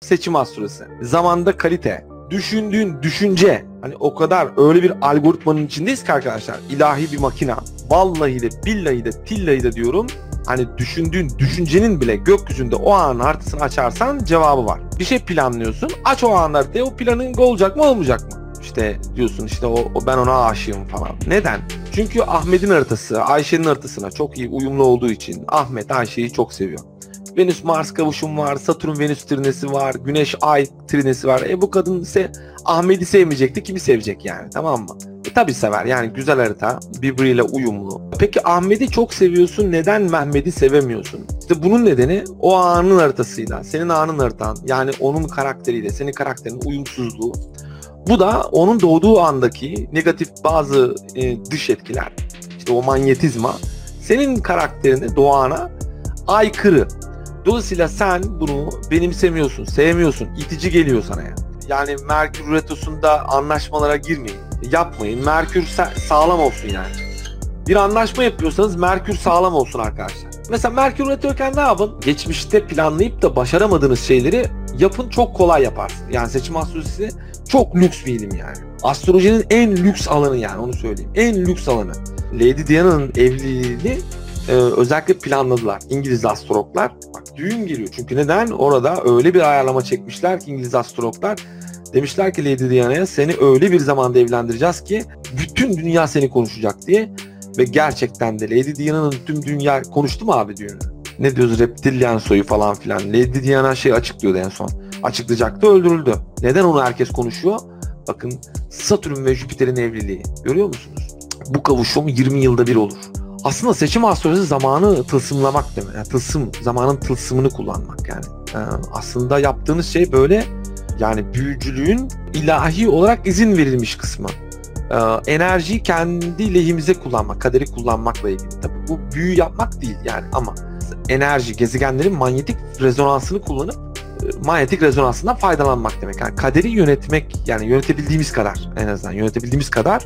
seçim az Zamanda kalite. Düşündüğün düşünce. Hani o kadar öyle bir algoritmanın içindeyiz ki arkadaşlar. ilahi bir makina. Vallahi de billahi de tillahi de diyorum. Hani düşündüğün düşüncenin bile gökyüzünde o anın haritasını açarsan cevabı var. Bir şey planlıyorsun. Aç o an haritayı. O planın olacak mı olmayacak mı? İşte diyorsun işte o, o ben ona aşığım falan. Neden? Çünkü Ahmet'in haritası Ayşe'nin haritasına çok iyi uyumlu olduğu için Ahmet Ayşe'yi çok seviyor. Venüs Mars kavuşum var, Satürn Venüs trinesi var, Güneş Ay trinesi var. E bu kadın ise Ahmet'i sevmeyecekti kimi sevecek yani tamam mı? E tabi sever yani güzel harita birbiriyle uyumlu. Peki Ahmet'i çok seviyorsun neden Mehmet'i sevemiyorsun? İşte bunun nedeni o anın haritasıyla senin anın haritan yani onun karakteriyle senin karakterinin uyumsuzluğu. Bu da onun doğduğu andaki negatif bazı e, dış etkiler işte o manyetizma senin karakterini doğana aykırı Dolayısıyla sen bunu benimsemiyorsun, sevmiyorsun, itici geliyor sana ya. Yani. yani Merkür Retos'unda anlaşmalara girmeyin, yapmayın. Merkür sağlam olsun yani. Bir anlaşma yapıyorsanız Merkür sağlam olsun arkadaşlar. Mesela Merkür üretiyorken ne yapın? Geçmişte planlayıp da başaramadığınız şeyleri yapın çok kolay yaparsın. Yani seçim astrolojisi çok lüks bir ilim yani. Astrolojinin en lüks alanı yani onu söyleyeyim. En lüks alanı. Lady Diana'nın evliliğini e, özellikle planladılar. İngiliz astrologlar bak düğün geliyor. Çünkü neden? Orada öyle bir ayarlama çekmişler ki İngiliz astrologlar demişler ki Lady Diana'ya seni öyle bir zamanda evlendireceğiz ki bütün dünya seni konuşacak diye ve gerçekten de Lady Diana'nın tüm dünya konuştu mu abi düğünü? Ne diyoruz reptilyan soyu falan filan. Lady Diana şey açıklıyordu en son. Açıklayacaktı öldürüldü. Neden onu herkes konuşuyor? Bakın Satürn ve Jüpiter'in evliliği. Görüyor musunuz? Bu kavuşum 20 yılda bir olur aslında seçim astrolojisi zamanı tılsımlamak demek. Yani tılsım, zamanın tılsımını kullanmak yani. Ee, aslında yaptığınız şey böyle yani büyücülüğün ilahi olarak izin verilmiş kısmı. Ee, enerjiyi kendi lehimize kullanmak, kaderi kullanmakla ilgili. Tabii bu büyü yapmak değil yani ama enerji, gezegenlerin manyetik rezonansını kullanıp e, manyetik rezonansından faydalanmak demek. Yani kaderi yönetmek yani yönetebildiğimiz kadar en azından yönetebildiğimiz kadar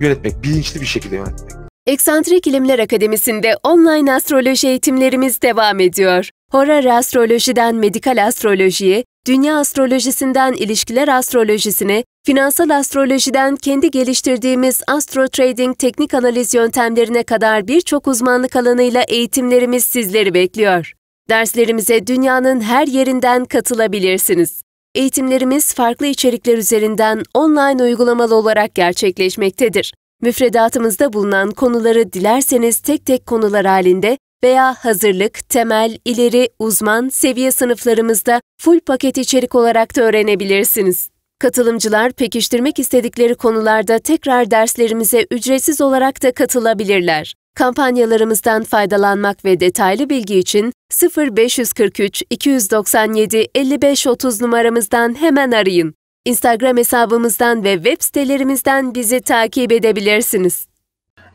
yönetmek, bilinçli bir şekilde yönetmek. Eksantrik İlimler Akademisi'nde online astroloji eğitimlerimiz devam ediyor. Horar astrolojiden medikal astrolojiye, dünya astrolojisinden ilişkiler astrolojisine, finansal astrolojiden kendi geliştirdiğimiz astro trading teknik analiz yöntemlerine kadar birçok uzmanlık alanıyla eğitimlerimiz sizleri bekliyor. Derslerimize dünyanın her yerinden katılabilirsiniz. Eğitimlerimiz farklı içerikler üzerinden online uygulamalı olarak gerçekleşmektedir. Müfredatımızda bulunan konuları dilerseniz tek tek konular halinde veya hazırlık, temel, ileri, uzman seviye sınıflarımızda full paket içerik olarak da öğrenebilirsiniz. Katılımcılar pekiştirmek istedikleri konularda tekrar derslerimize ücretsiz olarak da katılabilirler. Kampanyalarımızdan faydalanmak ve detaylı bilgi için 0543 297 5530 numaramızdan hemen arayın. Instagram hesabımızdan ve web sitelerimizden bizi takip edebilirsiniz.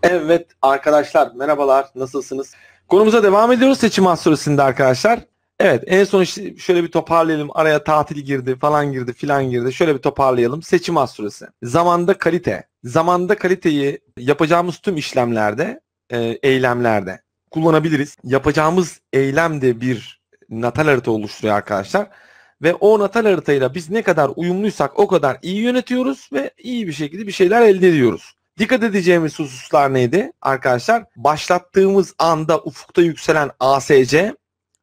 Evet arkadaşlar merhabalar nasılsınız? Konumuza devam ediyoruz seçim az süresinde arkadaşlar. Evet en son işte şöyle bir toparlayalım. Araya tatil girdi falan girdi filan girdi. Şöyle bir toparlayalım. Seçim az süresi. Zamanda kalite. Zamanda kaliteyi yapacağımız tüm işlemlerde, e, eylemlerde kullanabiliriz. Yapacağımız eylem de bir natal harita oluşturuyor arkadaşlar ve o natal haritayla biz ne kadar uyumluysak o kadar iyi yönetiyoruz ve iyi bir şekilde bir şeyler elde ediyoruz. Dikkat edeceğimiz hususlar neydi arkadaşlar? Başlattığımız anda ufukta yükselen ASC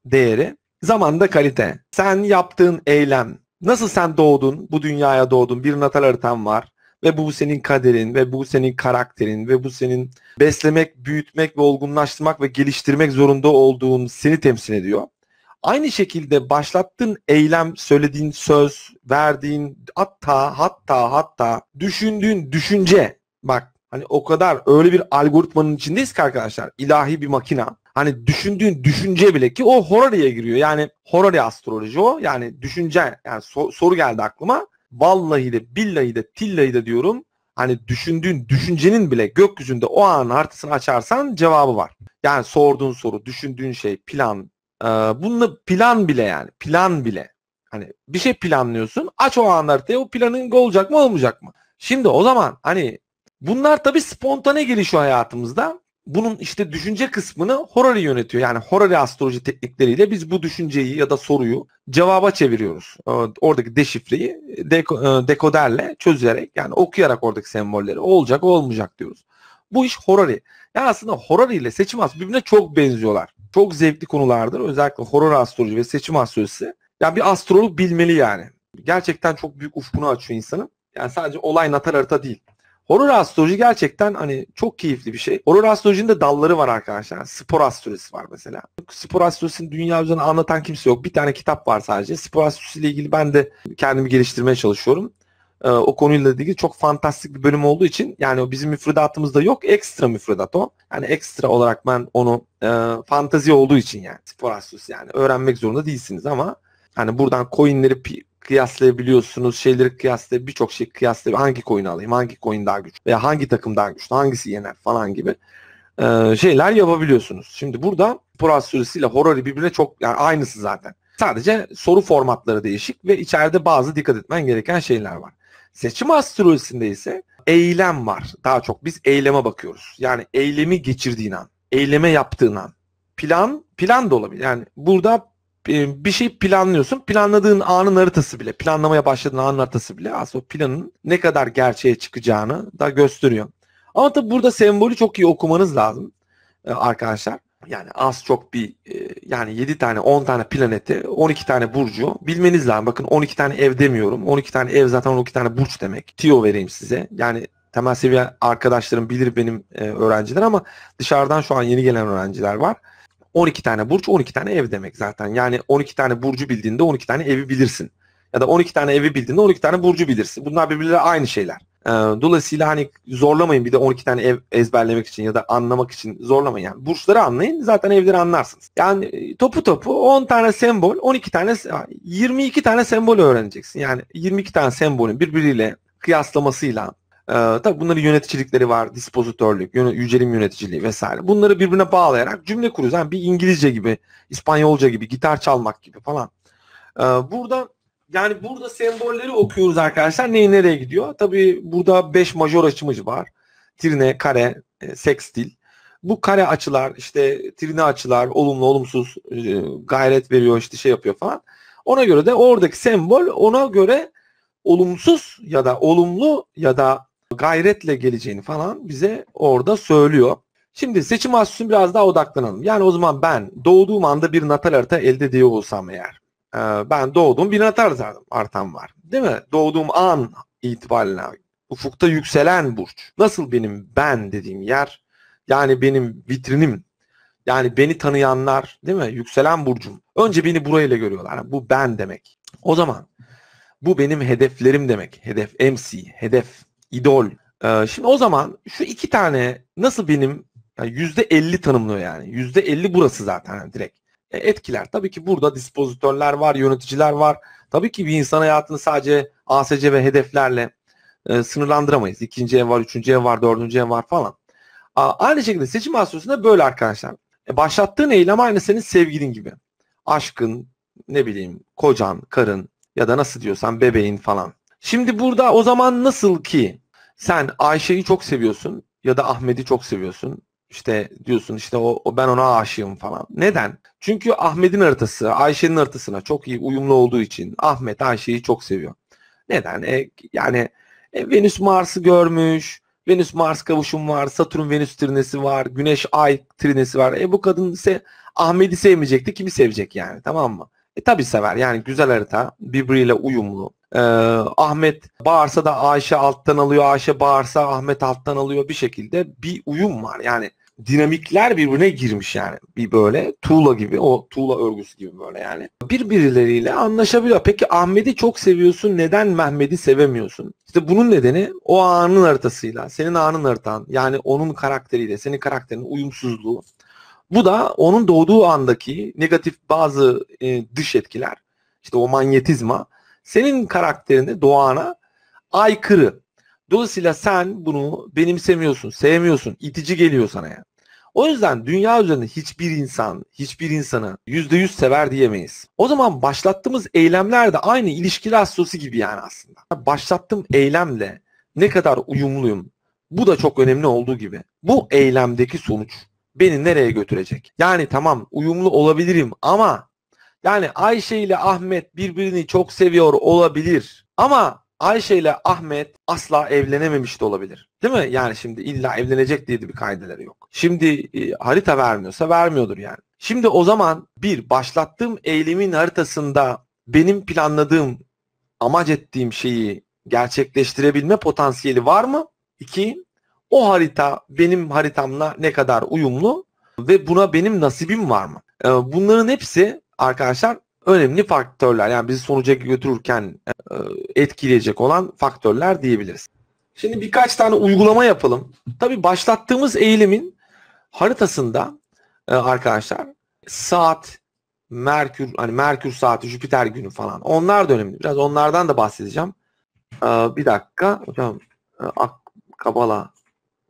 değeri, zamanda kalite. Sen yaptığın eylem, nasıl sen doğdun, bu dünyaya doğdun, bir natal haritan var ve bu senin kaderin ve bu senin karakterin ve bu senin beslemek, büyütmek ve olgunlaştırmak ve geliştirmek zorunda olduğun seni temsil ediyor. Aynı şekilde başlattığın eylem, söylediğin söz, verdiğin hatta hatta hatta düşündüğün düşünce bak hani o kadar öyle bir algoritmanın içindeyiz ki arkadaşlar ilahi bir makina. Hani düşündüğün düşünce bile ki o horariye giriyor. Yani horari astroloji o. Yani düşünce yani so- soru geldi aklıma. Vallahi de billahi de tillahi de diyorum hani düşündüğün düşüncenin bile gökyüzünde o an haritasını açarsan cevabı var. Yani sorduğun soru, düşündüğün şey, plan, ee, bununla plan bile yani plan bile. Hani bir şey planlıyorsun aç o an haritayı o planın olacak mı olmayacak mı? Şimdi o zaman hani bunlar tabii spontane gelişiyor hayatımızda. Bunun işte düşünce kısmını Horari yönetiyor. Yani Horari astroloji teknikleriyle biz bu düşünceyi ya da soruyu cevaba çeviriyoruz. oradaki deşifreyi deko, dekoderle çözerek yani okuyarak oradaki sembolleri olacak olmayacak diyoruz. Bu iş Horari. Yani aslında Horari ile Seçim As birbirine çok benziyorlar çok zevkli konulardır. Özellikle horror astroloji ve seçim astrolojisi. Yani bir astrolog bilmeli yani. Gerçekten çok büyük ufkunu açıyor insanın. Yani sadece olay natal harita değil. Horror astroloji gerçekten hani çok keyifli bir şey. Horror astrolojinin de dalları var arkadaşlar. spor astrolojisi var mesela. Spor astrolojisini dünya üzerine anlatan kimse yok. Bir tane kitap var sadece. Spor astrolojisiyle ilgili ben de kendimi geliştirmeye çalışıyorum e, o konuyla ilgili çok fantastik bir bölüm olduğu için yani o bizim müfredatımızda yok. Ekstra müfredat o. Yani ekstra olarak ben onu e, fantazi olduğu için yani spor asus yani öğrenmek zorunda değilsiniz ama hani buradan coinleri kıyaslayabiliyorsunuz. Şeyleri kıyaslayıp birçok şey kıyaslayıp hangi coin alayım, hangi coin daha güçlü veya hangi takım daha güçlü, hangisi yener falan gibi e, şeyler yapabiliyorsunuz. Şimdi burada Poras süresiyle Horari birbirine çok yani aynısı zaten. Sadece soru formatları değişik ve içeride bazı dikkat etmen gereken şeyler var. Seçim astrolojisinde ise eylem var. Daha çok biz eyleme bakıyoruz. Yani eylemi geçirdiğin an, eyleme yaptığın an. Plan, plan da olabilir. Yani burada e, bir şey planlıyorsun. Planladığın anın haritası bile, planlamaya başladığın anın haritası bile aslında planın ne kadar gerçeğe çıkacağını da gösteriyor. Ama tabii burada sembolü çok iyi okumanız lazım e, arkadaşlar yani az çok bir yani 7 tane 10 tane planeti 12 tane burcu bilmeniz lazım. Bakın 12 tane ev demiyorum. 12 tane ev zaten 12 tane burç demek. Tio vereyim size. Yani temel seviye arkadaşlarım bilir benim öğrenciler ama dışarıdan şu an yeni gelen öğrenciler var. 12 tane burç 12 tane ev demek zaten. Yani 12 tane burcu bildiğinde 12 tane evi bilirsin. Ya da 12 tane evi bildiğinde 12 tane burcu bilirsin. Bunlar birbirleri aynı şeyler. E, dolayısıyla hani zorlamayın bir de 12 tane ev ezberlemek için ya da anlamak için zorlamayın. Yani burçları anlayın zaten evleri anlarsınız. Yani e, topu topu 10 tane sembol, 12 tane 22 tane sembol öğreneceksin. Yani 22 tane sembolün birbiriyle kıyaslamasıyla ee, tabii bunların yöneticilikleri var, dispozitörlük, yücelim yöneticiliği vesaire. Bunları birbirine bağlayarak cümle kuruyoruz. Yani bir İngilizce gibi, İspanyolca gibi, gitar çalmak gibi falan. Ee, burada yani burada sembolleri okuyoruz arkadaşlar. Neyi nereye gidiyor? Tabii burada 5 major açımız var. Trine, kare, e, sekstil. Bu kare açılar işte trine açılar olumlu olumsuz e, gayret veriyor işte şey yapıyor falan. Ona göre de oradaki sembol ona göre olumsuz ya da olumlu ya da gayretle geleceğini falan bize orada söylüyor. Şimdi seçim aslında biraz daha odaklanalım. Yani o zaman ben doğduğum anda bir natal harita elde ediyor olsam eğer ee, ben doğdum bir atar zardım artan var. Değil mi? Doğduğum an itibariyle ufukta yükselen burç. Nasıl benim ben dediğim yer yani benim vitrinim yani beni tanıyanlar değil mi? Yükselen burcum. Önce beni burayla görüyorlar. bu ben demek. O zaman bu benim hedeflerim demek. Hedef MC, hedef, idol. Ee, şimdi o zaman şu iki tane nasıl benim yüzde yani %50 tanımlıyor yani. yüzde %50 burası zaten yani direkt. E, etkiler. Tabii ki burada dispozitörler var, yöneticiler var. Tabii ki bir insan hayatını sadece ASC ve hedeflerle e, sınırlandıramayız. İkinci ev var, üçüncü ev var, dördüncü ev var falan. A, aynı şekilde seçim astrosunda böyle arkadaşlar. E, başlattığın eylem aynı senin sevgilin gibi. Aşkın, ne bileyim kocan, karın ya da nasıl diyorsan bebeğin falan. Şimdi burada o zaman nasıl ki sen Ayşe'yi çok seviyorsun ya da Ahmet'i çok seviyorsun işte diyorsun işte o, o ben ona aşığım falan. Neden? Çünkü Ahmet'in haritası Ayşe'nin haritasına çok iyi uyumlu olduğu için Ahmet Ayşe'yi çok seviyor. Neden? E, yani e, Venüs Mars'ı görmüş. Venüs Mars kavuşum var. Satürn Venüs trinesi var. Güneş Ay trinesi var. E bu kadın ise Ahmet'i sevmeyecekti. Kimi sevecek yani? Tamam mı? E tabi sever. Yani güzel harita. Birbiriyle uyumlu. Ee, Ahmet bağırsa da Ayşe alttan alıyor. Ayşe bağırsa Ahmet alttan alıyor. Bir şekilde bir uyum var. Yani dinamikler birbirine girmiş yani. Bir böyle tuğla gibi o tuğla örgüsü gibi böyle yani. Birbirleriyle anlaşabiliyor. Peki Ahmet'i çok seviyorsun neden Mehmet'i sevemiyorsun? İşte bunun nedeni o anın haritasıyla senin anın haritan yani onun karakteriyle senin karakterinin uyumsuzluğu. Bu da onun doğduğu andaki negatif bazı e, dış etkiler işte o manyetizma senin karakterine doğana aykırı. Dolayısıyla sen bunu benimsemiyorsun, sevmiyorsun, itici geliyor sana yani. O yüzden dünya üzerinde hiçbir insan, hiçbir insanı %100 sever diyemeyiz. O zaman başlattığımız eylemler de aynı ilişki rasyosu gibi yani aslında. Başlattığım eylemle ne kadar uyumluyum, bu da çok önemli olduğu gibi. Bu eylemdeki sonuç beni nereye götürecek? Yani tamam uyumlu olabilirim ama yani Ayşe ile Ahmet birbirini çok seviyor olabilir. Ama Ayşe ile Ahmet asla evlenememiş de olabilir. Değil mi? Yani şimdi illa evlenecek diye de bir kaydeleri yok. Şimdi e, harita vermiyorsa vermiyordur yani. Şimdi o zaman bir başlattığım eylemin haritasında benim planladığım, amaç ettiğim şeyi gerçekleştirebilme potansiyeli var mı? İki, o harita benim haritamla ne kadar uyumlu ve buna benim nasibim var mı? E, bunların hepsi arkadaşlar önemli faktörler yani bizi sonuca götürürken e, etkileyecek olan faktörler diyebiliriz. Şimdi birkaç tane uygulama yapalım. Tabii başlattığımız eğilimin haritasında e, arkadaşlar saat, Merkür, hani Merkür saati, Jüpiter günü falan. Onlar da önemli. Biraz onlardan da bahsedeceğim. E, bir dakika. Hocam Kabala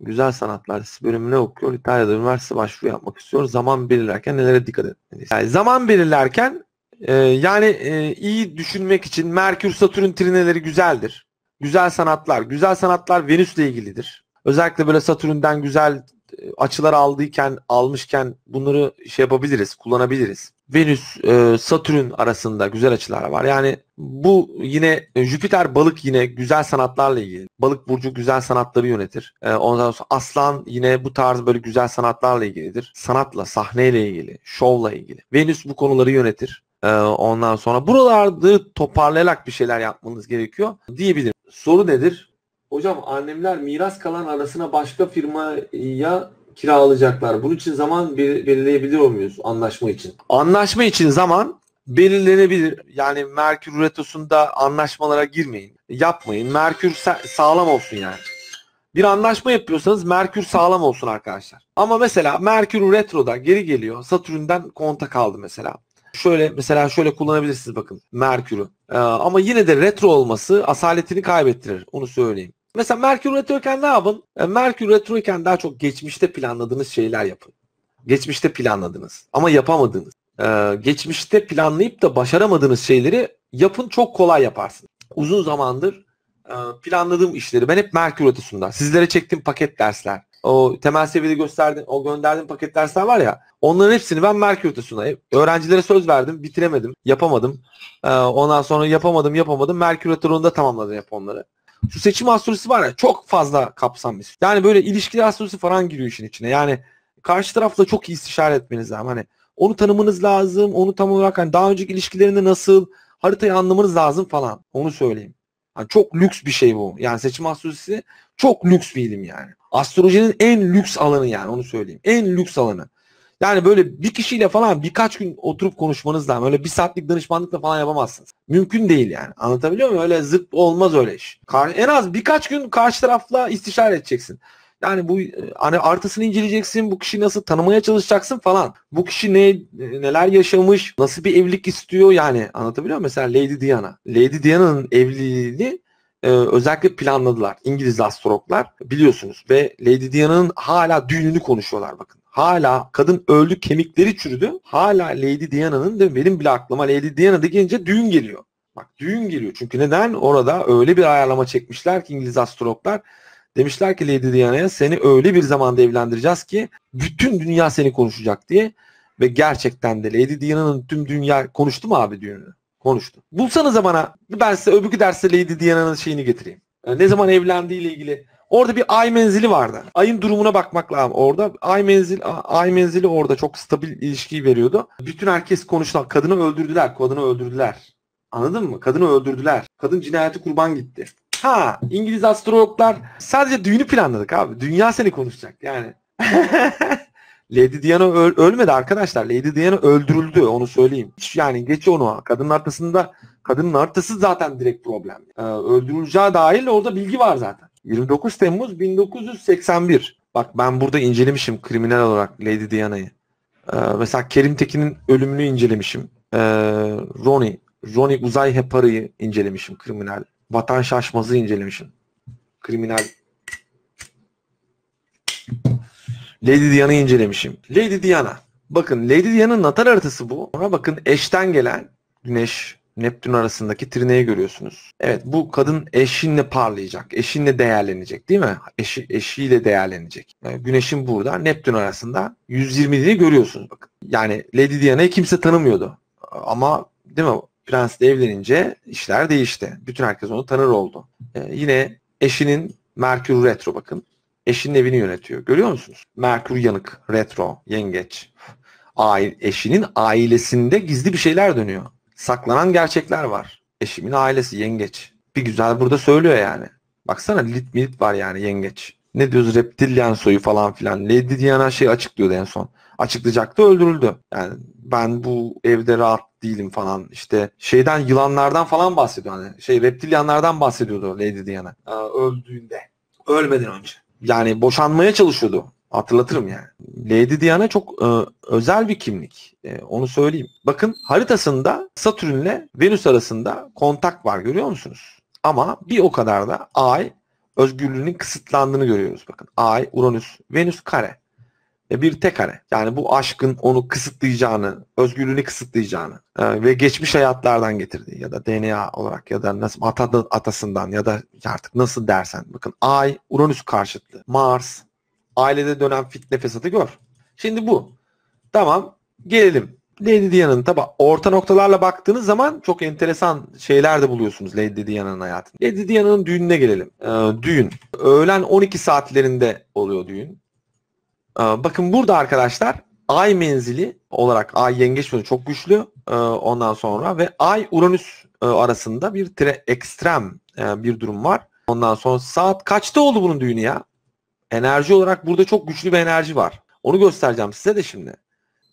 Güzel Sanatlar bölümüne okuyor. İtalya'da üniversite başvuru yapmak istiyor. Zaman belirlerken nelere dikkat etmeliyiz? Yani zaman belirlerken ee, yani e, iyi düşünmek için Merkür Satürn trineleri güzeldir. Güzel sanatlar. Güzel sanatlar Venüs'le ilgilidir. Özellikle böyle Satürn'den güzel e, açılar aldıyken almışken bunları şey yapabiliriz, kullanabiliriz. Venüs, e, Satürn arasında güzel açılar var. Yani bu yine e, Jüpiter balık yine güzel sanatlarla ilgili. Balık burcu güzel sanatları yönetir. E, ondan sonra aslan yine bu tarz böyle güzel sanatlarla ilgilidir. Sanatla, sahneyle ilgili, şovla ilgili. Venüs bu konuları yönetir. Ee, ondan sonra buralarda toparlayarak bir şeyler yapmanız gerekiyor diyebilirim. Soru nedir? Hocam annemler miras kalan arasına başka firmaya kira alacaklar. Bunun için zaman bel- belirleyebiliyor muyuz anlaşma için? Anlaşma için zaman belirlenebilir. Yani Merkür Retos'unda anlaşmalara girmeyin. Yapmayın. Merkür sa- sağlam olsun yani. Bir anlaşma yapıyorsanız Merkür sağlam olsun arkadaşlar. Ama mesela Merkür Retro'da geri geliyor. Satürn'den kontak aldı mesela. Şöyle mesela şöyle kullanabilirsiniz bakın Merkür'ü. Ee, ama yine de retro olması asaletini kaybettirir. Onu söyleyeyim. Mesela Merkür retroyken ne yapın? E, Merkür retroyken daha çok geçmişte planladığınız şeyler yapın. Geçmişte planladınız ama yapamadınız. Ee, geçmişte planlayıp da başaramadığınız şeyleri yapın çok kolay yaparsınız. Uzun zamandır e, planladığım işleri ben hep Merkür Rotası'nda sizlere çektiğim paket dersler o temel seviyede gösterdim, o gönderdiğim paket dersler var ya onların hepsini ben Merkür Rotası'na öğrencilere söz verdim bitiremedim yapamadım e, ondan sonra yapamadım yapamadım Merkür atasında tamamladım hep onları şu seçim astrolojisi var ya çok fazla kapsamlı. Yani böyle ilişkiler astrolojisi falan giriyor işin içine. Yani karşı tarafla çok iyi istişare etmeniz lazım. Hani onu tanımanız lazım. Onu tam olarak hani daha önceki ilişkilerinde nasıl haritayı anlamanız lazım falan. Onu söyleyeyim. Yani çok lüks bir şey bu. Yani seçim astrolojisi çok lüks bir ilim yani. Astrolojinin en lüks alanı yani onu söyleyeyim. En lüks alanı. Yani böyle bir kişiyle falan birkaç gün oturup konuşmanız lazım. Öyle bir saatlik danışmanlıkla falan yapamazsınız. Mümkün değil yani. Anlatabiliyor muyum? Öyle zırt olmaz öyle iş. En az birkaç gün karşı tarafla istişare edeceksin. Yani bu e, hani artısını inceleyeceksin, bu kişi nasıl tanımaya çalışacaksın falan. Bu kişi ne e, neler yaşamış, nasıl bir evlilik istiyor yani anlatabiliyor muyum? Mesela Lady Diana. Lady Diana'nın evliliğini e, özellikle planladılar. İngiliz astrologlar biliyorsunuz ve Lady Diana'nın hala düğününü konuşuyorlar bakın. Hala kadın öldü kemikleri çürüdü. Hala Lady Diana'nın da benim bile aklıma Lady Diana de gelince düğün geliyor. Bak düğün geliyor. Çünkü neden? Orada öyle bir ayarlama çekmişler ki İngiliz astrologlar Demişler ki Lady Diana'ya seni öyle bir zamanda evlendireceğiz ki bütün dünya seni konuşacak diye. Ve gerçekten de Lady Diana'nın tüm dünya konuştu mu abi düğünü? Konuştu. Bulsanıza bana ben size öbürkü derste Lady Diana'nın şeyini getireyim. Yani ne zaman evlendiğiyle ilgili. Orada bir ay menzili vardı. Ayın durumuna bakmak lazım orada. Ay menzil ay menzili orada çok stabil ilişkiyi veriyordu. Bütün herkes konuştu kadını öldürdüler, kadını öldürdüler. Anladın mı? Kadını öldürdüler. Kadın cinayeti kurban gitti. Ha İngiliz astrologlar sadece düğünü planladık abi. Dünya seni konuşacak yani. Lady Diana öl- ölmedi arkadaşlar. Lady Diana öldürüldü onu söyleyeyim. yani geç onu. Kadının arkasında kadının arkası zaten direkt problem. Ee, öldürüleceği dahil orada bilgi var zaten. 29 Temmuz 1981. Bak ben burada incelemişim kriminal olarak Lady Diana'yı. Ee, mesela Kerim Tekin'in ölümünü incelemişim. Ee, Ronnie, Ronnie Uzay Heparı'yı incelemişim kriminal Vatan Şaşmaz'ı incelemişim. Kriminal. Lady Diana'yı incelemişim. Lady Diana. Bakın Lady Diana'nın natal haritası bu. Ona bakın eşten gelen Güneş Neptün arasındaki trineyi görüyorsunuz. Evet bu kadın eşinle parlayacak. Eşinle değerlenecek değil mi? Eşi, eşiyle değerlenecek. Yani güneşin burada Neptün arasında 120'liğini görüyorsunuz bakın. Yani Lady Diana'yı kimse tanımıyordu. Ama değil mi? prensle evlenince işler değişti. Bütün herkes onu tanır oldu. E, yine eşinin Merkür Retro bakın. Eşinin evini yönetiyor. Görüyor musunuz? Merkür yanık, retro, yengeç. Aile, eşinin ailesinde gizli bir şeyler dönüyor. Saklanan gerçekler var. Eşimin ailesi yengeç. Bir güzel burada söylüyor yani. Baksana lit milit var yani yengeç. Ne diyoruz reptilyan soyu falan filan. Lady Diana şey açıklıyordu en son. Açıklayacaktı öldürüldü. Yani ben bu evde rahat değilim falan. İşte şeyden yılanlardan falan bahsediyor. Hani şey reptilyanlardan bahsediyordu Lady Diana. Ee, öldüğünde. Ölmeden önce. Yani boşanmaya çalışıyordu. Hatırlatırım yani. Lady Diana çok e, özel bir kimlik. E, onu söyleyeyim. Bakın haritasında Satürn'le Venüs arasında kontak var görüyor musunuz? Ama bir o kadar da Ay özgürlüğünün kısıtlandığını görüyoruz. Bakın Ay, Uranüs, Venüs kare. E, bir tek hane. Yani bu aşkın onu kısıtlayacağını, özgürlüğünü kısıtlayacağını e, ve geçmiş hayatlardan getirdiği ya da DNA olarak ya da nasıl ata, atasından ya da artık nasıl dersen. Bakın Ay, Uranüs karşıtlı, Mars, ailede dönen fitne fesatı gör. Şimdi bu. Tamam gelelim. Lady Diana'nın tabi orta noktalarla baktığınız zaman çok enteresan şeyler de buluyorsunuz Lady Diana'nın hayatında. Lady Diana'nın düğününe gelelim. Ee, düğün. Öğlen 12 saatlerinde oluyor düğün. Ee, bakın burada arkadaşlar Ay menzili olarak Ay yengeç yönü çok güçlü ee, ondan sonra ve Ay Uranüs e, arasında bir tre ekstrem e, bir durum var. Ondan sonra saat kaçta oldu bunun düğünü ya? Enerji olarak burada çok güçlü bir enerji var. Onu göstereceğim size de şimdi.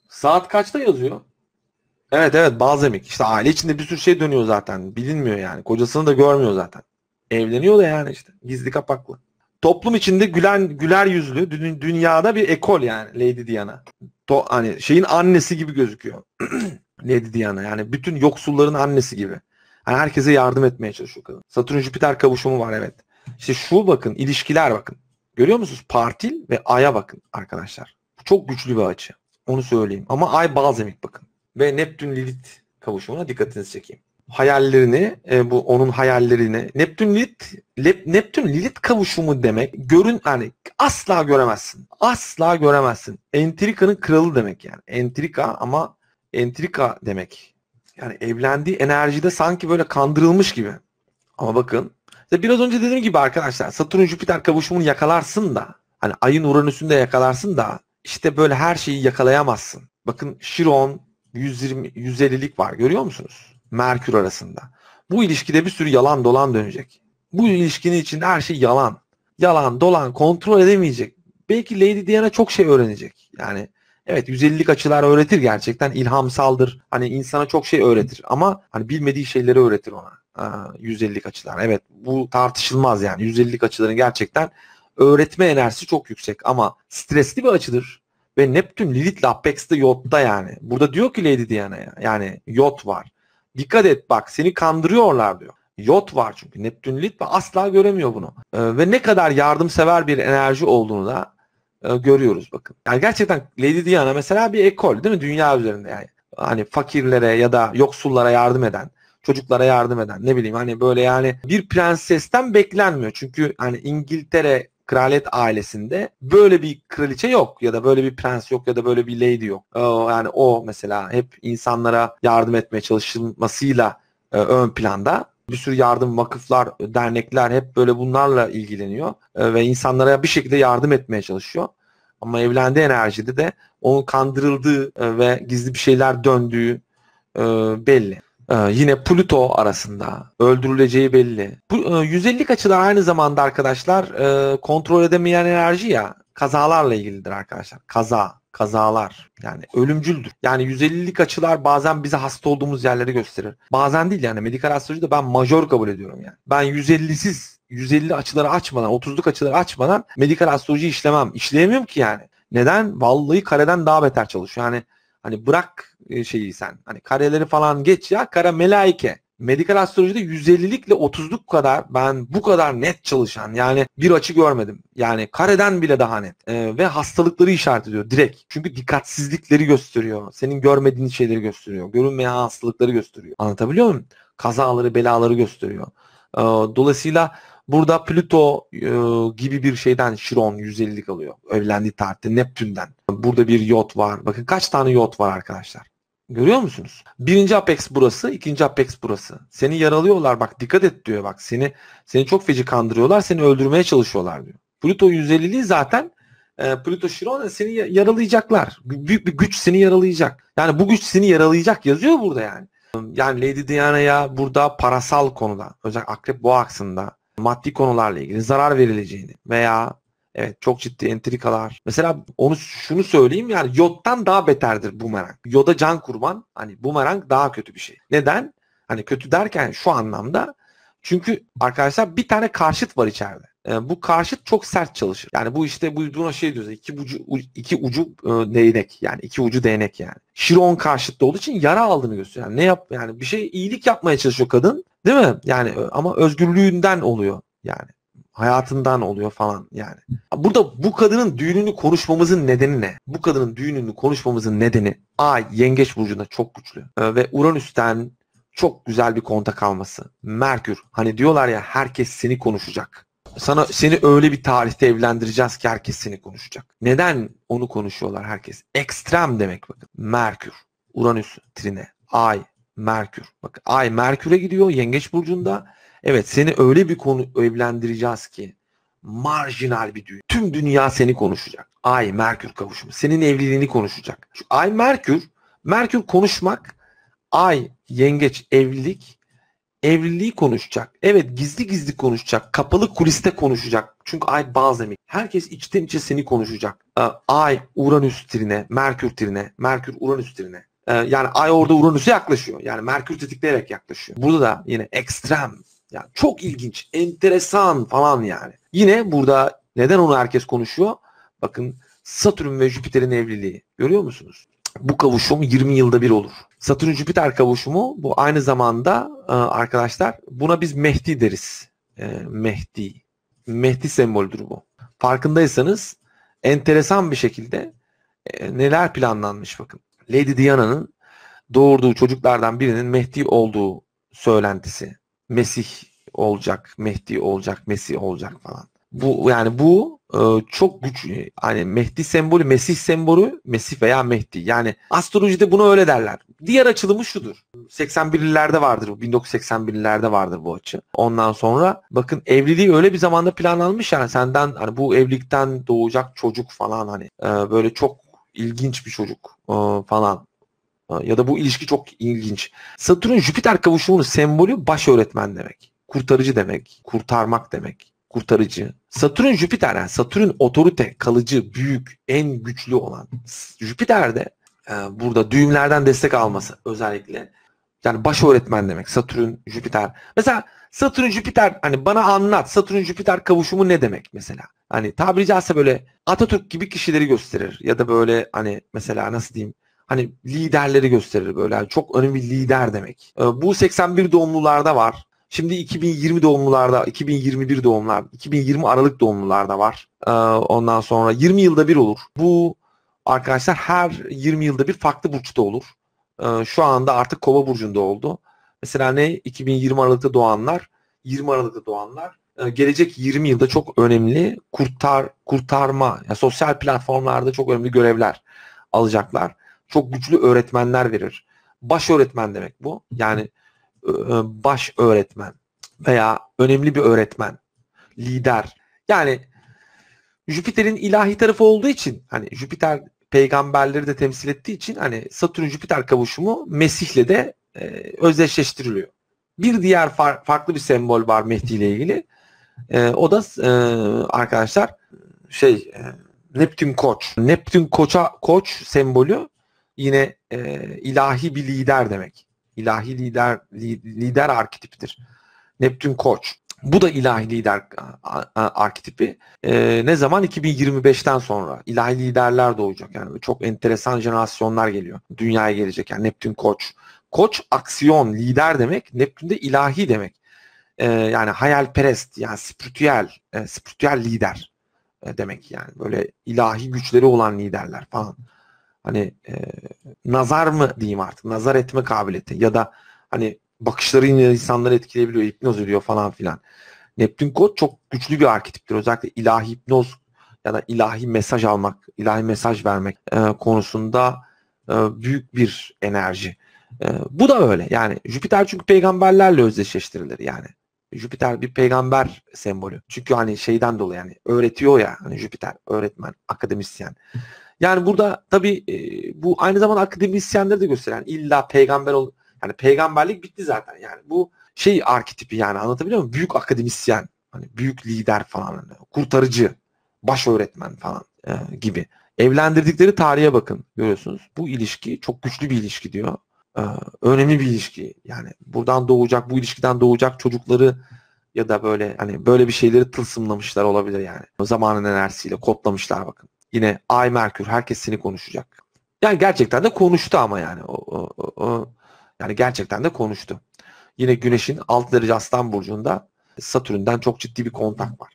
Saat kaçta yazıyor? Evet evet balzemik. İşte aile içinde bir sürü şey dönüyor zaten. Bilinmiyor yani. Kocasını da görmüyor zaten. Evleniyor da yani işte. Gizli kapaklı toplum içinde gülen güler yüzlü dünyada bir ekol yani Lady Diana. To, hani şeyin annesi gibi gözüküyor. Lady Diana yani bütün yoksulların annesi gibi. Yani herkese yardım etmeye çalışıyor kadın. Satürn Jüpiter kavuşumu var evet. İşte şu bakın ilişkiler bakın. Görüyor musunuz? Partil ve Ay'a bakın arkadaşlar. Çok güçlü bir açı. Onu söyleyeyim. Ama Ay balzemik bakın. Ve Neptün Lilith kavuşumuna dikkatinizi çekeyim hayallerini, e, bu onun hayallerini Neptün Lilit Neptün Lilit kavuşumu demek görün yani asla göremezsin. Asla göremezsin. Entrika'nın kralı demek yani. Entrika ama entrika demek. Yani evlendiği enerjide sanki böyle kandırılmış gibi. Ama bakın işte biraz önce dediğim gibi arkadaşlar Satürn Jüpiter kavuşumunu yakalarsın da hani ayın Uranüs'ünü de yakalarsın da işte böyle her şeyi yakalayamazsın. Bakın Şiron 120 150'lik var görüyor musunuz? Merkür arasında. Bu ilişkide bir sürü yalan dolan dönecek. Bu ilişkinin içinde her şey yalan. Yalan, dolan, kontrol edemeyecek. Belki Lady Diana çok şey öğrenecek. Yani evet 150'lik açılar öğretir gerçekten ilhamsaldır. Hani insana çok şey öğretir ama hani bilmediği şeyleri öğretir ona. Aa, 150'lik açılar. Evet bu tartışılmaz yani. 150'lik açıların gerçekten öğretme enerjisi çok yüksek ama stresli bir açıdır. Ve Neptün Lilith'le Apex'te yotta yani. Burada diyor ki Lady Diana ya, yani yot var. Dikkat et bak seni kandırıyorlar diyor. Yot var çünkü Neptün Lit ve asla göremiyor bunu. E, ve ne kadar yardımsever bir enerji olduğunu da e, görüyoruz bakın. Yani gerçekten Lady Diana mesela bir ekol değil mi dünya üzerinde yani. Hani fakirlere ya da yoksullara yardım eden, çocuklara yardım eden ne bileyim hani böyle yani bir prensesten beklenmiyor. Çünkü hani İngiltere kraliyet ailesinde böyle bir kraliçe yok ya da böyle bir prens yok ya da böyle bir lady yok. Ee, yani o mesela hep insanlara yardım etmeye çalışılmasıyla e, ön planda. Bir sürü yardım vakıflar, dernekler hep böyle bunlarla ilgileniyor e, ve insanlara bir şekilde yardım etmeye çalışıyor. Ama evlendiği enerjide de onu kandırıldığı e, ve gizli bir şeyler döndüğü belli. Ee, yine Pluto arasında öldürüleceği belli. Bu, e, 150 açıdan aynı zamanda arkadaşlar e, kontrol edemeyen enerji ya kazalarla ilgilidir arkadaşlar. Kaza, kazalar yani ölümcüldür. Yani 150'lik açılar bazen bize hasta olduğumuz yerleri gösterir. Bazen değil yani medikal astroloji de ben majör kabul ediyorum yani. Ben 150'siz 150 açıları açmadan, 30'luk açıları açmadan medikal astroloji işlemem. İşleyemiyorum ki yani. Neden? Vallahi kareden daha beter çalışıyor. Yani Hani bırak e, şeyi sen. Hani kareleri falan geç ya. Kara melaike. Medikal astrolojide 150'likle 30'luk kadar ben bu kadar net çalışan yani bir açı görmedim. Yani kareden bile daha net ee, ve hastalıkları işaret ediyor direkt. Çünkü dikkatsizlikleri gösteriyor. Senin görmediğin şeyleri gösteriyor. Görünmeyen hastalıkları gösteriyor. Anlatabiliyor muyum? Kazaları belaları gösteriyor. Ee, dolayısıyla Burada Pluto e, gibi bir şeyden Şiron 150'lik alıyor, Evlendiği tarihte Neptün'den. Burada bir yot var. Bakın kaç tane yot var arkadaşlar. Görüyor musunuz? Birinci apex burası, ikinci apex burası. Seni yaralıyorlar bak dikkat et diyor bak. Seni seni çok feci kandırıyorlar, seni öldürmeye çalışıyorlar diyor. Pluto 150'liği zaten e, Plüto Şiron seni yaralayacaklar. Büyük bir güç seni yaralayacak. Yani bu güç seni yaralayacak yazıyor burada yani. Yani Lady Diana'ya burada parasal konuda özellikle akrep boğa aksında maddi konularla ilgili zarar verileceğini veya Evet çok ciddi entrikalar. Mesela onu şunu söyleyeyim yani yottan daha beterdir bumerang. Yoda can kurban hani bumerang daha kötü bir şey. Neden? Hani kötü derken şu anlamda çünkü arkadaşlar bir tane karşıt var içeride. E, bu karşıt çok sert çalışır. Yani bu işte bu buna şey diyoruz. İki ucu iki ucu e, değnek yani iki ucu değnek yani. Şiron karşıtlı olduğu için yara aldığını gösteriyor. Yani ne yap yani bir şey iyilik yapmaya çalışıyor kadın Değil mi? Yani ama özgürlüğünden oluyor yani. Hayatından oluyor falan yani. Burada bu kadının düğününü konuşmamızın nedeni ne? Bu kadının düğününü konuşmamızın nedeni Ay Yengeç burcunda çok güçlü e, ve Uranüs'ten çok güzel bir kontak alması. Merkür hani diyorlar ya herkes seni konuşacak. Sana seni öyle bir tarihte evlendireceğiz ki herkes seni konuşacak. Neden onu konuşuyorlar herkes? Ekstrem demek bakın. Merkür, Uranüs, Trine, Ay, Merkür. Bak Ay Merkür'e gidiyor Yengeç Burcu'nda. Evet seni öyle bir konu evlendireceğiz ki marjinal bir düğün. Tüm dünya seni konuşacak. Ay Merkür kavuşumu. Senin evliliğini konuşacak. Şu Ay Merkür. Merkür konuşmak. Ay Yengeç evlilik. Evliliği konuşacak. Evet gizli gizli konuşacak. Kapalı kuliste konuşacak. Çünkü ay bazı demek. Herkes içten içe seni konuşacak. Ee, ay Uranüs trine, Merkür trine, Merkür Uranüs trine. Ee, yani Ay orada Uranüs'e yaklaşıyor. Yani Merkür tetikleyerek yaklaşıyor. Burada da yine ekstrem yani çok ilginç, enteresan falan yani. Yine burada neden onu herkes konuşuyor? Bakın Satürn ve Jüpiter'in evliliği. Görüyor musunuz? Bu kavuşum 20 yılda bir olur. Satürn-Jüpiter kavuşumu bu aynı zamanda e, arkadaşlar buna biz Mehdi deriz. E, Mehdi. Mehdi sembolüdür bu. Farkındaysanız enteresan bir şekilde e, neler planlanmış bakın. Lady Diana'nın doğurduğu çocuklardan birinin Mehdi olduğu söylentisi. Mesih olacak, Mehdi olacak, Mesih olacak falan. Bu yani bu e, çok güç e, hani Mehdi sembolü, Mesih sembolü, Mesih veya Mehdi. Yani astrolojide bunu öyle derler. Diğer açılımı şudur. 81'lilerde vardır bu. 1981'lerde vardır bu açı. Ondan sonra bakın evliliği öyle bir zamanda planlanmış yani senden hani bu evlilikten doğacak çocuk falan hani e, böyle çok ilginç bir çocuk e, falan e, ya da bu ilişki çok ilginç. Satürn Jüpiter kavuşumunun sembolü baş öğretmen demek. Kurtarıcı demek, kurtarmak demek, kurtarıcı. Satürn Jüpiter yani Satürn otorite, kalıcı, büyük, en güçlü olan. Jüpiter de e, burada düğümlerden destek alması özellikle yani baş öğretmen demek. Satürn, Jüpiter. Mesela Satürn, Jüpiter hani bana anlat. Satürn, Jüpiter kavuşumu ne demek mesela? Hani tabiri caizse böyle Atatürk gibi kişileri gösterir. Ya da böyle hani mesela nasıl diyeyim? Hani liderleri gösterir böyle. Yani çok önemli lider demek. Ee, bu 81 doğumlularda var. Şimdi 2020 doğumlularda, 2021 doğumlar, 2020 Aralık doğumlularda var. Ee, ondan sonra 20 yılda bir olur. Bu arkadaşlar her 20 yılda bir farklı burçta olur. Ee, şu anda artık kova burcunda oldu. Mesela ne? 2020 Aralık'ta doğanlar, 20 Aralık'ta doğanlar ee, gelecek 20 yılda çok önemli kurtar kurtarma, yani sosyal platformlarda çok önemli görevler alacaklar. Çok güçlü öğretmenler verir. Baş öğretmen demek bu. Yani e, e, baş öğretmen veya önemli bir öğretmen, lider. Yani Jüpiter'in ilahi tarafı olduğu için hani Jüpiter peygamberleri de temsil ettiği için hani Satürn-Jüpiter kavuşumu Mesih'le de e, özdeşleştiriliyor. Bir diğer far, farklı bir sembol var Mehdi ile ilgili. E, o da e, arkadaşlar şey e, Neptün Koç. Neptün Koça Koç sembolü yine e, ilahi bir lider demek. İlahi lider li, lider arketiptir. Neptün Koç. Bu da ilahi lider arketipi. E, ne zaman? 2025'ten sonra. ilahi liderler doğacak. Yani çok enteresan jenerasyonlar geliyor. Dünyaya gelecek. Yani Neptün koç. Koç aksiyon, lider demek. Neptün de ilahi demek. E, yani hayalperest, yani spiritüel, e, spiritüel lider e, demek yani. Böyle ilahi güçleri olan liderler falan. Hani e, nazar mı diyeyim artık. Nazar etme kabiliyeti ya da hani bakışları yine insanları etkileyebiliyor. Hipnoz ediyor falan filan. Neptün kod çok güçlü bir arketiptir. Özellikle ilahi hipnoz ya da ilahi mesaj almak, ilahi mesaj vermek e, konusunda e, büyük bir enerji. E, bu da öyle. Yani Jüpiter çünkü peygamberlerle özdeşleştirilir yani. Jüpiter bir peygamber sembolü. Çünkü hani şeyden dolayı yani öğretiyor ya hani Jüpiter öğretmen, akademisyen. Yani burada tabii e, bu aynı zamanda akademisyenleri de gösteren illa peygamber ol, yani peygamberlik bitti zaten. Yani bu şey arketipi yani anlatabiliyor muyum? Büyük akademisyen, hani büyük lider falan, hani kurtarıcı, baş öğretmen falan e, gibi. Evlendirdikleri tarihe bakın görüyorsunuz. Bu ilişki çok güçlü bir ilişki diyor. E, önemli bir ilişki. Yani buradan doğacak, bu ilişkiden doğacak çocukları ya da böyle hani böyle bir şeyleri tılsımlamışlar olabilir yani. Zamanın enerjisiyle kodlamışlar bakın. Yine Ay Merkür herkes seni konuşacak. Yani gerçekten de konuştu ama yani o, o, o yani gerçekten de konuştu. Yine Güneş'in 6 derece Aslan Burcu'nda Satürn'den çok ciddi bir kontak var.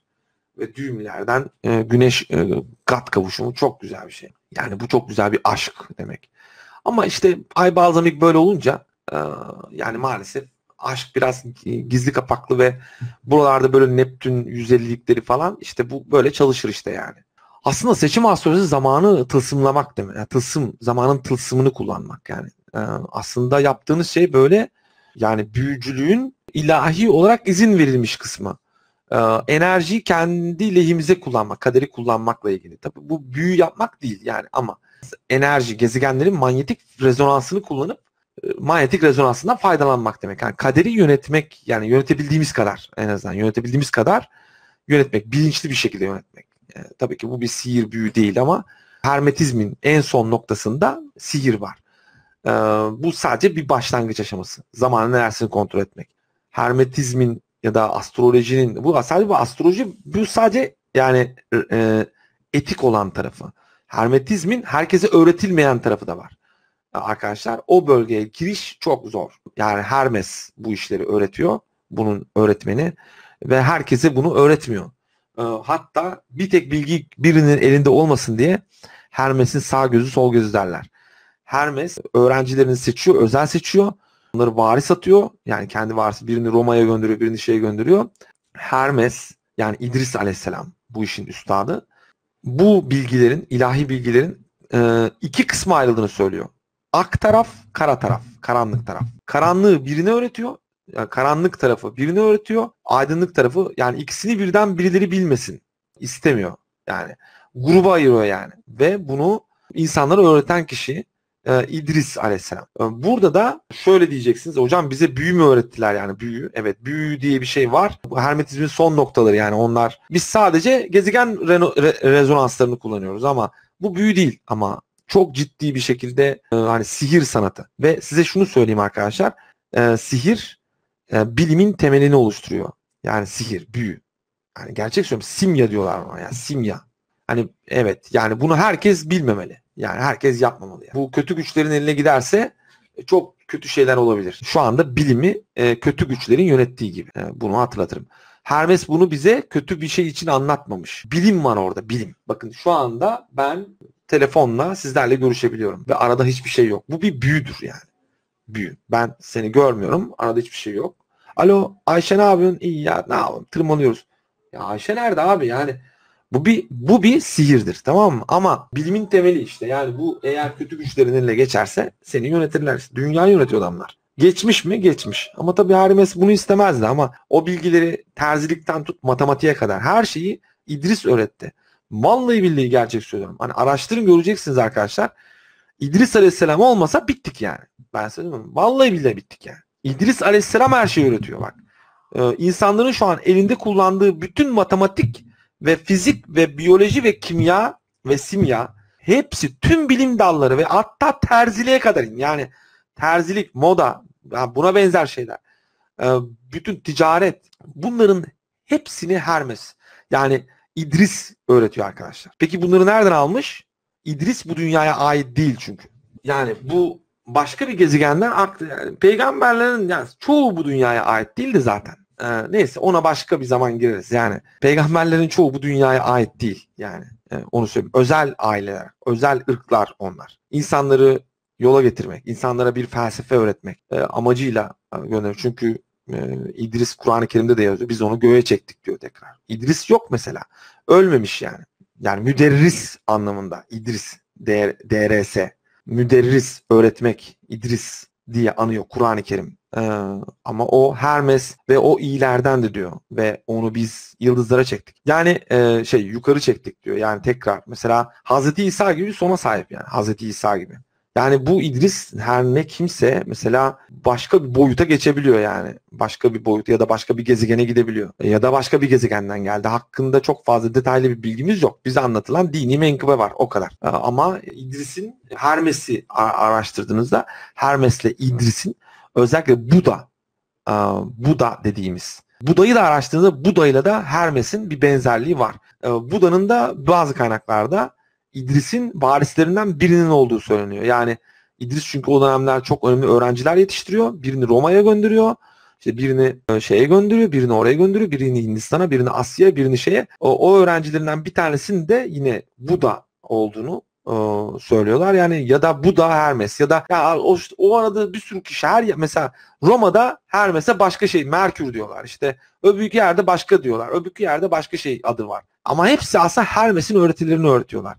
Ve düğümlerden e, Güneş e, kat kavuşumu çok güzel bir şey. Yani bu çok güzel bir aşk demek. Ama işte Ay Balzamik böyle olunca e, yani maalesef aşk biraz e, gizli kapaklı ve buralarda böyle Neptün 150'likleri falan işte bu böyle çalışır işte yani. Aslında seçim astrolojisi zamanı tılsımlamak demek. Yani tılsım, zamanın tılsımını kullanmak yani. Ee, aslında yaptığınız şey böyle yani büyücülüğün ilahi olarak izin verilmiş kısmı. E, enerjiyi kendi lehimize kullanmak, kaderi kullanmakla ilgili. Tabi bu büyü yapmak değil yani ama enerji, gezegenlerin manyetik rezonansını kullanıp e, manyetik rezonansından faydalanmak demek. Yani kaderi yönetmek yani yönetebildiğimiz kadar en azından yönetebildiğimiz kadar yönetmek, bilinçli bir şekilde yönetmek. E, tabii ki bu bir sihir büyü değil ama hermetizmin en son noktasında sihir var. Ee, bu sadece bir başlangıç aşaması. Zamanın neresini kontrol etmek. Hermetizmin ya da astrolojinin bu sadece bu astroloji bu sadece yani e, etik olan tarafı. Hermetizmin herkese öğretilmeyen tarafı da var. Arkadaşlar o bölgeye giriş çok zor. Yani Hermes bu işleri öğretiyor. Bunun öğretmeni ve herkese bunu öğretmiyor. E, hatta bir tek bilgi birinin elinde olmasın diye Hermes'in sağ gözü sol gözü derler. Hermes öğrencilerini seçiyor, özel seçiyor. onları varis atıyor. Yani kendi varisi birini Roma'ya gönderiyor, birini şeye gönderiyor. Hermes yani İdris aleyhisselam bu işin üstadı. Bu bilgilerin, ilahi bilgilerin e, iki kısma ayrıldığını söylüyor. Ak taraf, kara taraf, karanlık taraf. Karanlığı birine öğretiyor, yani karanlık tarafı birine öğretiyor, aydınlık tarafı yani ikisini birden birileri bilmesin istemiyor. Yani gruba ayırıyor yani ve bunu insanlara öğreten kişi e, İdris aleyhisselam. E, burada da şöyle diyeceksiniz. Hocam bize büyü mü öğrettiler yani büyü? Evet büyü diye bir şey var. Hermetizmin son noktaları yani onlar. Biz sadece gezegen re, rezonanslarını kullanıyoruz ama bu büyü değil ama çok ciddi bir şekilde e, hani sihir sanatı. Ve size şunu söyleyeyim arkadaşlar. E, sihir e, bilimin temelini oluşturuyor. Yani sihir, büyü. Yani gerçek söylüyorum simya diyorlar ona yani simya. Hani evet yani bunu herkes bilmemeli. Yani herkes yapmamalı. Yani. Bu kötü güçlerin eline giderse e, çok kötü şeyler olabilir. Şu anda bilimi e, kötü güçlerin yönettiği gibi. E, bunu hatırlatırım. Hermes bunu bize kötü bir şey için anlatmamış. Bilim var orada bilim. Bakın şu anda ben telefonla sizlerle görüşebiliyorum ve arada hiçbir şey yok. Bu bir büyüdür yani. Büyü. Ben seni görmüyorum. Arada hiçbir şey yok. Alo Ayşe ne yapıyorsun? İyi ya ne yapalım tırmanıyoruz. Ya Ayşe nerede abi yani bu bir bu bir sihirdir tamam mı? Ama bilimin temeli işte. Yani bu eğer kötü güçlerin eline geçerse seni yönetirler. Dünyayı yönetiyor adamlar. Geçmiş mi? Geçmiş. Ama tabii Hermes bunu istemezdi ama o bilgileri terzilikten tut matematiğe kadar her şeyi İdris öğretti. Vallahi billahi gerçek söylüyorum. Hani araştırın göreceksiniz arkadaşlar. İdris Aleyhisselam olmasa bittik yani. Ben söylüyorum. Vallahi billahi bittik yani. İdris Aleyhisselam her şeyi öğretiyor bak. Ee, insanların şu an elinde kullandığı bütün matematik ve fizik ve biyoloji ve kimya ve simya hepsi tüm bilim dalları ve hatta terziliğe kadar yani terzilik, moda yani buna benzer şeyler. E, bütün ticaret bunların hepsini Hermes yani İdris öğretiyor arkadaşlar. Peki bunları nereden almış? İdris bu dünyaya ait değil çünkü. Yani bu başka bir gezegenden aklı yani peygamberlerin yani çoğu bu dünyaya ait değildi zaten e, neyse ona başka bir zaman gireriz. Yani peygamberlerin çoğu bu dünyaya ait değil. Yani e, onu söyleyeyim. Özel aileler, özel ırklar onlar. İnsanları yola getirmek, insanlara bir felsefe öğretmek e, amacıyla e, gönderiyor. Çünkü e, İdris Kur'an-ı Kerim'de de yazıyor. Biz onu göğe çektik diyor tekrar. İdris yok mesela. Ölmemiş yani. Yani müderris anlamında İdris, DR, DRS, müderris, öğretmek, İdris diye anıyor Kur'an-ı Kerim. Ee, ama o Hermes ve o iyilerden de diyor ve onu biz yıldızlara çektik. Yani e, şey yukarı çektik diyor. Yani tekrar mesela Hazreti İsa gibi sona sahip yani Hazreti İsa gibi. Yani bu İdris her ne kimse mesela başka bir boyuta geçebiliyor yani. Başka bir boyut ya da başka bir gezegene gidebiliyor. E, ya da başka bir gezegenden geldi. Hakkında çok fazla detaylı bir bilgimiz yok. Bize anlatılan dini menkıbe var o kadar. E, ama İdris'in Hermes'i araştırdığınızda Hermes'le İdris'in özellikle Buda e, Buda dediğimiz Buda'yı da araştırdığınızda Buda'yla da Hermes'in bir benzerliği var. Buda'nın da bazı kaynaklarda İdris'in varislerinden birinin olduğu söyleniyor. Yani İdris çünkü o dönemler çok önemli öğrenciler yetiştiriyor. Birini Roma'ya gönderiyor. İşte birini e, şeye gönderiyor, birini oraya gönderiyor, birini Hindistan'a, birini Asya'ya, birini şeye. O, o öğrencilerinden bir tanesinin de yine Buda olduğunu e, söylüyorlar. Yani ya da Buda Hermes ya da ya o, o arada bir sürü kişi her mesela Roma'da Hermes'e başka şey Merkür diyorlar. İşte öbürkü yerde başka diyorlar. Öbürkü yerde başka şey adı var. Ama hepsi aslında Hermes'in öğretilerini öğretiyorlar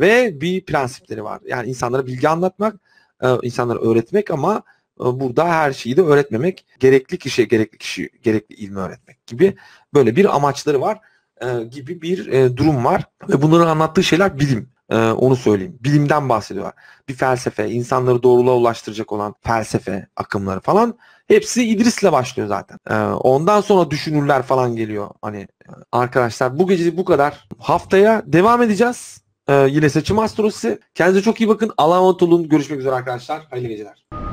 ve bir prensipleri var. Yani insanlara bilgi anlatmak, e, insanlara öğretmek ama e, burada her şeyi de öğretmemek, gerekli kişiye gerekli kişi gerekli ilmi öğretmek gibi böyle bir amaçları var e, gibi bir durum var ve bunların anlattığı şeyler bilim. onu söyleyeyim. Bilimden bahsediyorlar. Bir felsefe, insanları doğruluğa ulaştıracak olan felsefe akımları falan hepsi İdris'le başlıyor zaten. ondan sonra düşünürler falan geliyor. Hani arkadaşlar bu gece bu kadar. Haftaya devam edeceğiz. Ee, yine seçim astrolojisi. Kendinize çok iyi bakın. Allah'a emanet Görüşmek üzere arkadaşlar. Hayırlı geceler.